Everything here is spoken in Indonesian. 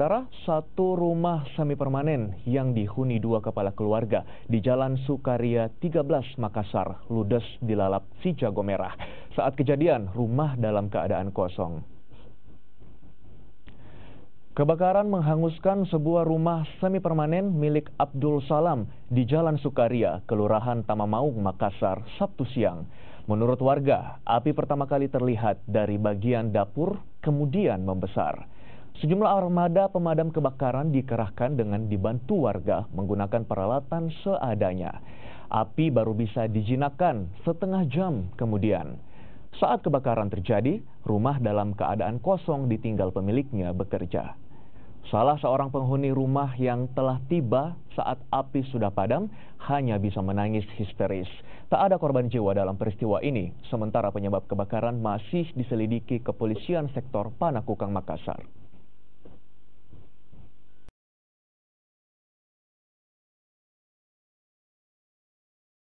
Saudara, satu rumah semi permanen yang dihuni dua kepala keluarga di Jalan Sukaria 13 Makassar, ludes dilalap si jago merah. Saat kejadian, rumah dalam keadaan kosong. Kebakaran menghanguskan sebuah rumah semi permanen milik Abdul Salam di Jalan Sukaria, Kelurahan Tamamaung, Makassar, Sabtu siang. Menurut warga, api pertama kali terlihat dari bagian dapur kemudian membesar. Sejumlah armada pemadam kebakaran dikerahkan dengan dibantu warga menggunakan peralatan seadanya. Api baru bisa dijinakkan setengah jam kemudian. Saat kebakaran terjadi, rumah dalam keadaan kosong ditinggal pemiliknya bekerja. Salah seorang penghuni rumah yang telah tiba saat api sudah padam hanya bisa menangis histeris. Tak ada korban jiwa dalam peristiwa ini, sementara penyebab kebakaran masih diselidiki kepolisian sektor Panakukang Makassar.